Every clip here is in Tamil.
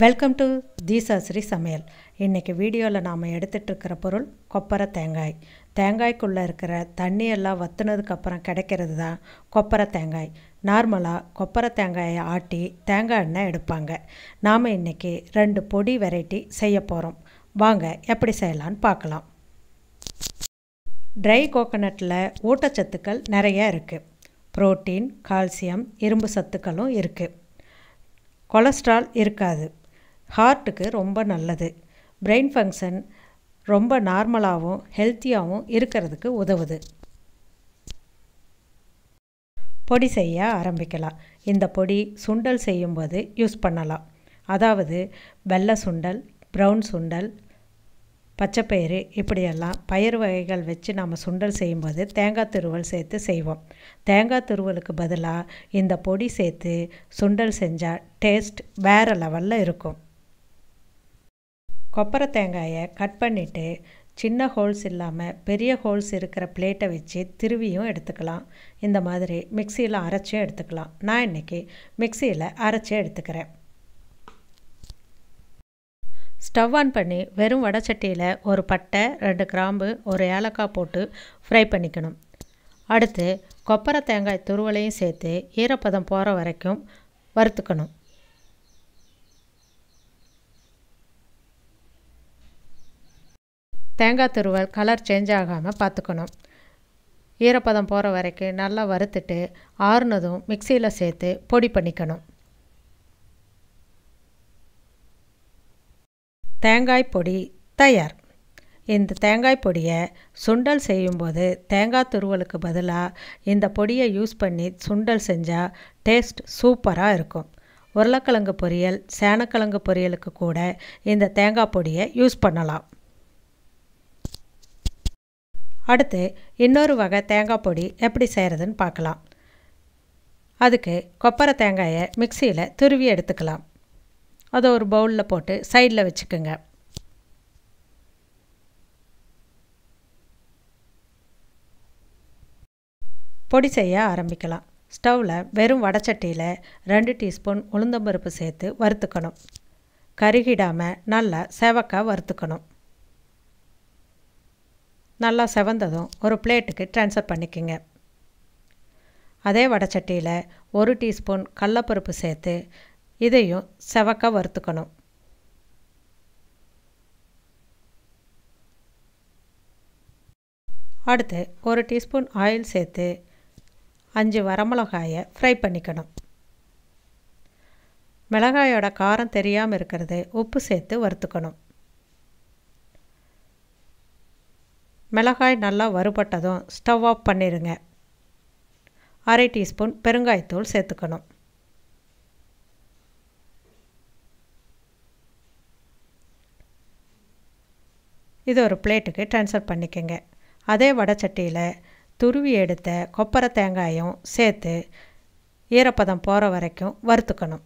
வெல்கம் டு தீசாஸ்ரீ சமையல் இன்றைக்கி வீடியோவில் நாம் எடுத்துகிட்ருக்கிற பொருள் கொப்பரை தேங்காய் தேங்காய்க்குள்ளே இருக்கிற தண்ணியெல்லாம் வத்துனதுக்கப்புறம் கிடைக்கிறது தான் கொப்பரை தேங்காய் நார்மலாக கொப்பரை தேங்காயை ஆட்டி தேங்காய் எண்ணெய் எடுப்பாங்க நாம் இன்றைக்கி ரெண்டு பொடி வெரைட்டி செய்ய போகிறோம் வாங்க எப்படி செய்யலான்னு பார்க்கலாம் ட்ரை கோகனட்டில் ஊட்டச்சத்துக்கள் நிறைய இருக்குது புரோட்டீன் கால்சியம் இரும்பு சத்துக்களும் இருக்குது கொலஸ்ட்ரால் இருக்காது ஹார்ட்டுக்கு ரொம்ப நல்லது பிரெயின் ஃபங்க்ஷன் ரொம்ப நார்மலாகவும் ஹெல்த்தியாகவும் இருக்கிறதுக்கு உதவுது பொடி செய்ய ஆரம்பிக்கலாம் இந்த பொடி சுண்டல் செய்யும்போது யூஸ் பண்ணலாம் அதாவது வெள்ளை சுண்டல் ப்ரௌன் சுண்டல் பச்சைப்பயிறு இப்படியெல்லாம் பயிர் வகைகள் வச்சு நம்ம சுண்டல் செய்யும்போது தேங்காய் துருவல் சேர்த்து செய்வோம் தேங்காய் துருவலுக்கு பதிலாக இந்த பொடி சேர்த்து சுண்டல் செஞ்சால் டேஸ்ட் வேறு லெவலில் இருக்கும் கொப்பரை தேங்காயை கட் பண்ணிவிட்டு சின்ன ஹோல்ஸ் இல்லாமல் பெரிய ஹோல்ஸ் இருக்கிற பிளேட்டை வச்சு திருவியும் எடுத்துக்கலாம் இந்த மாதிரி மிக்சியில் அரைச்சும் எடுத்துக்கலாம் நான் இன்றைக்கி மிக்சியில் அரைச்சே எடுத்துக்கிறேன் ஸ்டவ் ஆன் பண்ணி வெறும் சட்டியில் ஒரு பட்டை ரெண்டு கிராம்பு ஒரு ஏலக்காய் போட்டு ஃப்ரை பண்ணிக்கணும் அடுத்து கொப்பரை தேங்காய் துருவலையும் சேர்த்து ஈரப்பதம் போகிற வரைக்கும் வறுத்துக்கணும் தேங்காய் துருவல் கலர் சேஞ்ச் ஆகாமல் பார்த்துக்கணும் ஈரப்பதம் போகிற வரைக்கும் நல்லா வறுத்துட்டு ஆறுனதும் மிக்சியில் சேர்த்து பொடி பண்ணிக்கணும் தேங்காய் பொடி தயார் இந்த தேங்காய் பொடியை சுண்டல் செய்யும்போது தேங்காய் துருவலுக்கு பதிலாக இந்த பொடியை யூஸ் பண்ணி சுண்டல் செஞ்சால் டேஸ்ட் சூப்பராக இருக்கும் உருளைக்கிழங்கு பொரியல் சேனக்கிழங்கு பொரியலுக்கு கூட இந்த தேங்காய் பொடியை யூஸ் பண்ணலாம் அடுத்து இன்னொரு வகை தேங்காய் பொடி எப்படி செய்கிறதுன்னு பார்க்கலாம் அதுக்கு கொப்பரை தேங்காயை மிக்சியில் துருவி எடுத்துக்கலாம் அதை ஒரு பவுலில் போட்டு சைடில் வச்சுக்கோங்க பொடி செய்ய ஆரம்பிக்கலாம் ஸ்டவ்வில் வெறும் வடச்சட்டியில் ரெண்டு டீஸ்பூன் உளுந்தம்பருப்பு சேர்த்து வறுத்துக்கணும் கருகிடாமல் நல்லா செவக்காய் வறுத்துக்கணும் நல்லா செவந்ததும் ஒரு பிளேட்டுக்கு ட்ரான்ஸ்ஃபர் பண்ணிக்கோங்க அதே வடைச்சட்டியில் ஒரு டீஸ்பூன் கடலப்பருப்பு சேர்த்து இதையும் செவக்க வறுத்துக்கணும் அடுத்து ஒரு டீஸ்பூன் ஆயில் சேர்த்து அஞ்சு வரமிளகாயை ஃப்ரை பண்ணிக்கணும் மிளகாயோட காரம் தெரியாமல் இருக்கிறது உப்பு சேர்த்து வறுத்துக்கணும் மிளகாய் நல்லா வறுபட்டதும் ஸ்டவ் ஆஃப் பண்ணிடுங்க அரை டீஸ்பூன் பெருங்காயத்தூள் சேர்த்துக்கணும் இது ஒரு பிளேட்டுக்கு ட்ரான்ஸ்ஃபர் பண்ணிக்கோங்க அதே சட்டியில் துருவி எடுத்த கொப்பரை தேங்காயும் சேர்த்து ஈரப்பதம் போகிற வரைக்கும் வறுத்துக்கணும்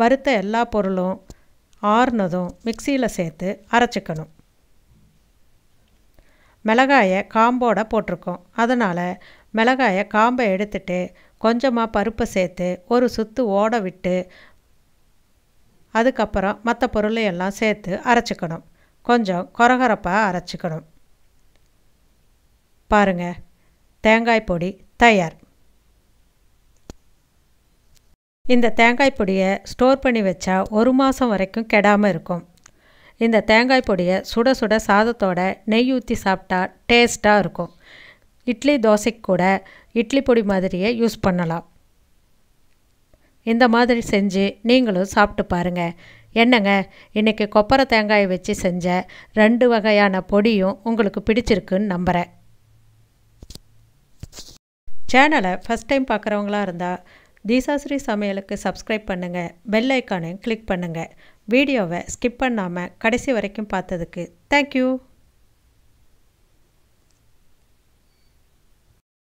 வறுத்த எல்லா பொருளும் ஆறுனதும் மிக்சியில் சேர்த்து அரைச்சிக்கணும் மிளகாயை காம்போட போட்டிருக்கோம் அதனால் மிளகாயை காம்பை எடுத்துட்டு கொஞ்சமாக பருப்பை சேர்த்து ஒரு சுத்து ஓட விட்டு அதுக்கப்புறம் மற்ற பொருளையெல்லாம் சேர்த்து அரைச்சிக்கணும் கொஞ்சம் கொரகரப்பாக அரைச்சிக்கணும் பாருங்கள் தேங்காய் பொடி தயார் இந்த தேங்காய் பொடியை ஸ்டோர் பண்ணி வச்சா ஒரு மாதம் வரைக்கும் கெடாமல் இருக்கும் இந்த தேங்காய் பொடியை சுட சுட சாதத்தோட நெய் ஊற்றி சாப்பிட்டா டேஸ்ட்டாக இருக்கும் இட்லி தோசைக்கு கூட இட்லி பொடி மாதிரியே யூஸ் பண்ணலாம் இந்த மாதிரி செஞ்சு நீங்களும் சாப்பிட்டு பாருங்கள் என்னங்க இன்றைக்கி கொப்பரை தேங்காயை வச்சு செஞ்ச ரெண்டு வகையான பொடியும் உங்களுக்கு பிடிச்சிருக்குன்னு நம்புகிறேன் சேனலை ஃபஸ்ட் டைம் பார்க்குறவங்களா இருந்தால் தீசாஸ்ரீ சமையலுக்கு சப்ஸ்கிரைப் பண்ணுங்கள் பெல் ஐக்கானையும் கிளிக் பண்ணுங்கள் வீடியோவை ஸ்கிப் பண்ணாமல் கடைசி வரைக்கும் பார்த்ததுக்கு தேங்க்யூ